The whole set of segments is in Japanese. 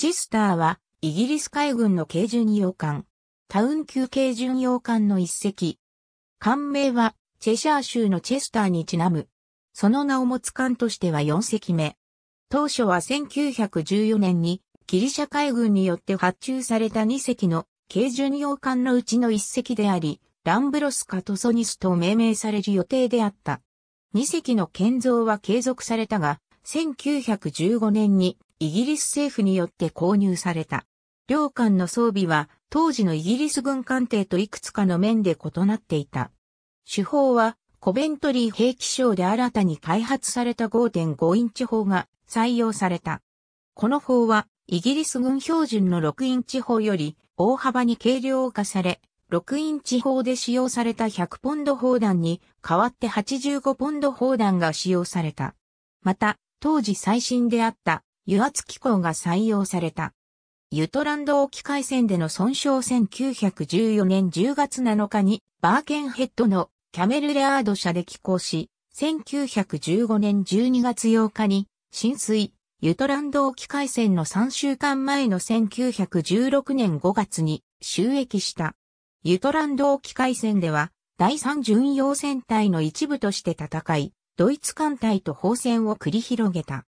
チスターは、イギリス海軍の軽巡洋艦、タウン級軽巡洋艦の一隻。艦名は、チェシャー州のチェスターにちなむ。その名を持つ艦としては4隻目。当初は1914年に、ギリシャ海軍によって発注された2隻の軽巡洋艦のうちの1隻であり、ランブロスカトソニスと命名される予定であった。2隻の建造は継続されたが、1915年にイギリス政府によって購入された。両艦の装備は当時のイギリス軍艦艇といくつかの面で異なっていた。手法はコベントリー兵器省で新たに開発された5.5インチ砲が採用された。この砲はイギリス軍標準の6インチ砲より大幅に軽量化され、6インチ砲で使用された100ポンド砲弾に代わって85ポンド砲弾が使用された。また、当時最新であった油圧機構が採用された。ユトランド沖海戦での損傷1914年10月7日にバーケンヘッドのキャメルレアード社で寄港し、1915年12月8日に浸水、ユトランド沖海戦の3週間前の1916年5月に収益した。ユトランド沖海戦では第3巡洋戦隊の一部として戦い、ドイツ艦隊と砲戦を繰り広げた。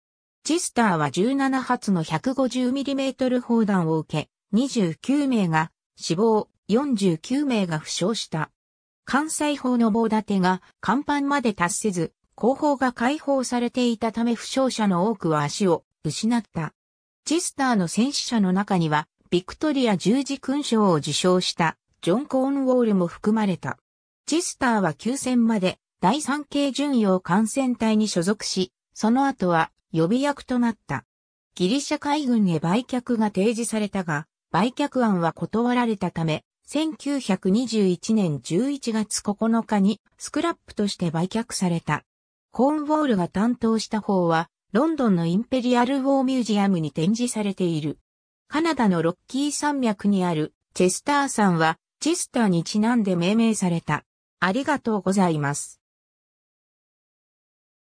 チェスターは17発の 150mm 砲弾を受け、29名が死亡、49名が負傷した。関西砲の棒立てが甲板まで達せず、後方が解放されていたため負傷者の多くは足を失った。チェスターの戦死者の中には、ビクトリア十字勲章を受章したジョン・コーンウォールも含まれた。チェスターは休戦まで第三系巡洋艦船隊に所属し、その後は予備役となった。ギリシャ海軍へ売却が提示されたが、売却案は断られたため、1921年11月9日にスクラップとして売却された。コーンウォールが担当した方は、ロンドンのインペリアル・ウォーミュージアムに展示されている。カナダのロッキー山脈にあるチェスター山は、チェスターにちなんで命名された。ありがとうございます。